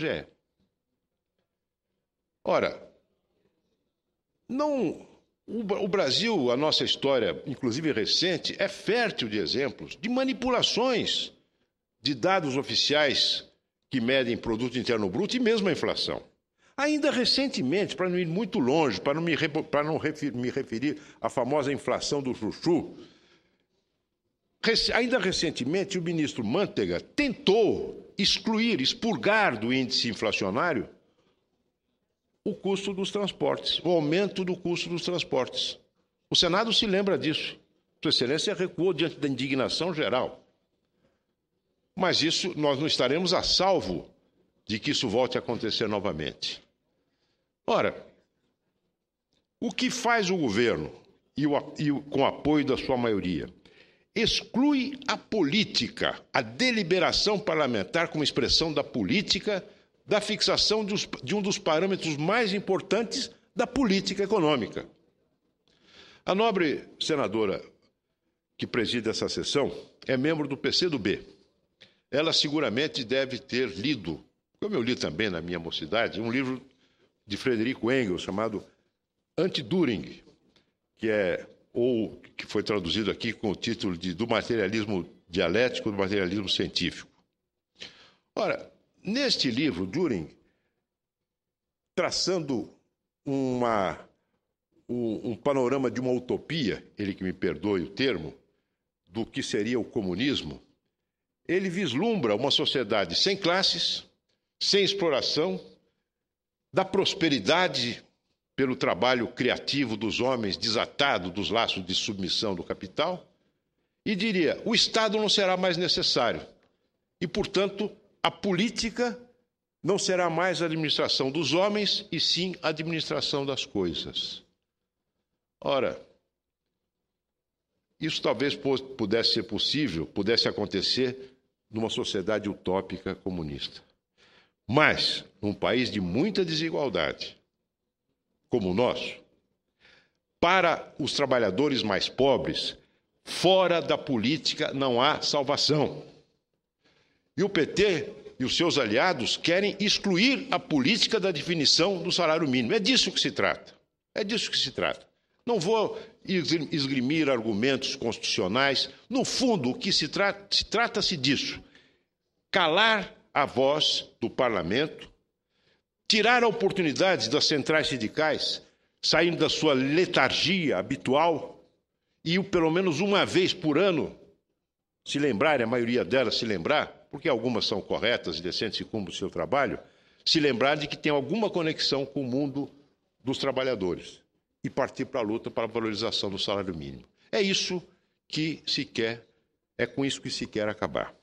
GE. É. Ora, não o Brasil, a nossa história, inclusive recente, é fértil de exemplos de manipulações de dados oficiais que medem produto interno bruto e mesmo a inflação. Ainda recentemente, para não ir muito longe, para não, me, para não refer, me referir à famosa inflação do chuchu, Ainda recentemente, o ministro Mantega tentou excluir, expurgar do índice inflacionário o custo dos transportes, o aumento do custo dos transportes. O Senado se lembra disso. Sua Excelência recuou diante da indignação geral. Mas isso nós não estaremos a salvo de que isso volte a acontecer novamente. Ora, o que faz o governo e o, e o, com apoio da sua maioria? exclui a política, a deliberação parlamentar como expressão da política, da fixação de um dos parâmetros mais importantes da política econômica. A nobre senadora que preside essa sessão é membro do PCdoB. Ela seguramente deve ter lido, como eu li também na minha mocidade, um livro de Frederico Engels chamado Anti-During, que é ou que foi traduzido aqui com o título de Do Materialismo Dialético do Materialismo Científico. Ora, neste livro, Turing, traçando uma, um, um panorama de uma utopia, ele que me perdoe o termo, do que seria o comunismo, ele vislumbra uma sociedade sem classes, sem exploração, da prosperidade pelo trabalho criativo dos homens desatado dos laços de submissão do capital, e diria: o Estado não será mais necessário e, portanto, a política não será mais a administração dos homens e sim a administração das coisas. Ora, isso talvez pudesse ser possível, pudesse acontecer numa sociedade utópica comunista. Mas, num país de muita desigualdade, como o nosso, para os trabalhadores mais pobres, fora da política não há salvação. E o PT e os seus aliados querem excluir a política da definição do salário mínimo. É disso que se trata. É disso que se trata. Não vou esgrimir argumentos constitucionais. No fundo, o que se trata se trata-se disso: calar a voz do parlamento tirar oportunidades das centrais sindicais, saindo da sua letargia habitual e pelo menos uma vez por ano se lembrarem, a maioria delas se lembrar, porque algumas são corretas e decentes e cumprem o seu trabalho, se lembrar de que tem alguma conexão com o mundo dos trabalhadores e partir para a luta para a valorização do salário mínimo. É isso que se quer, é com isso que se quer acabar.